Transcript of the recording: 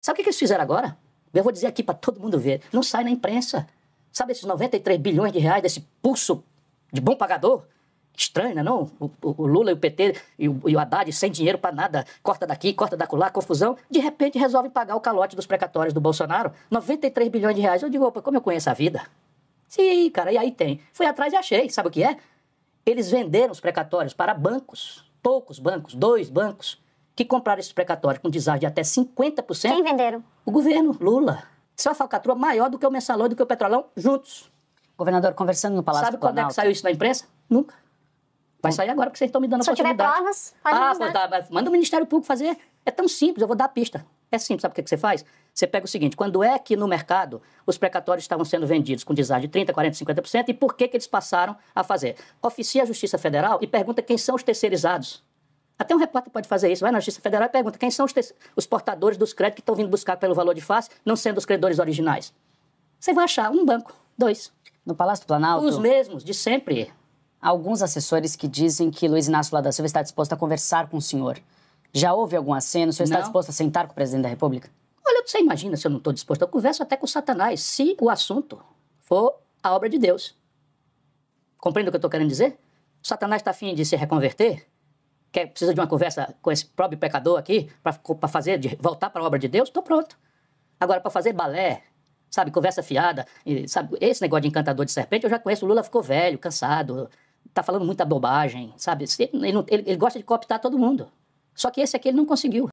Sabe o que, eles fizeram agora? Eu vou dizer aqui para todo mundo ver. Não sai na imprensa. Sabe esses 93 bilhões de reais desse pulso de bom pagador? Estranho, né, não é O, o, o Lula e o PT e o, e o Haddad sem dinheiro para nada. Corta daqui, corta da colar, confusão. De repente resolvem pagar o calote dos precatórios do Bolsonaro. 93 bilhões de reais. Eu digo, opa, como eu conheço a vida? Sim, cara, e aí tem. Fui atrás e achei. Sabe o que é? Eles venderam os precatórios para bancos. Poucos bancos, dois bancos que compraram esses precatórios com desastre de até 50%. Quem venderam? O governo, Lula. Isso é uma falcatrua maior do que o mensalão, do que o petrolão, juntos. Governador, conversando no Palácio Sabe do quando é que saiu isso na imprensa? Nunca. Vai sair agora, porque vocês estão me dando a oportunidade. Se tiver provas, pode ah, pois dá, manda o Ministério Público fazer. É tão simples, eu vou dar a pista. É simples, sabe o que você faz? Você pega o seguinte, quando é que no mercado os precatórios estavam sendo vendidos com desastre de 30%, 40%, 50% e por que, que eles passaram a fazer? Oficia a Justiça Federal e pergunta quem são os terceirizados. Até um repórter pode fazer isso. Vai na Justiça Federal e pergunta quem são os, os portadores dos créditos que estão vindo buscar pelo valor de face, não sendo os credores originais. Você vai achar um banco, dois. No Palácio do Planalto? Os mesmos, de sempre. Há alguns assessores que dizem que Luiz Inácio Lula da Silva está disposto a conversar com o senhor. Já houve algum aceno? O senhor não. está disposto a sentar com o presidente da República? Olha, você imagina se eu não estou disposto. Eu converso até com Satanás, se o assunto for a obra de Deus. Compreende o que eu estou querendo dizer? Satanás está afim de se reconverter? quer, precisa de uma conversa com esse próprio pecador aqui, para fazer, de, voltar para a obra de Deus, estou pronto. Agora, para fazer balé, sabe, conversa fiada, e, sabe, esse negócio de encantador de serpente, eu já conheço, o Lula ficou velho, cansado, tá falando muita bobagem, sabe? Ele, ele, ele gosta de cooptar todo mundo. Só que esse aqui ele não conseguiu.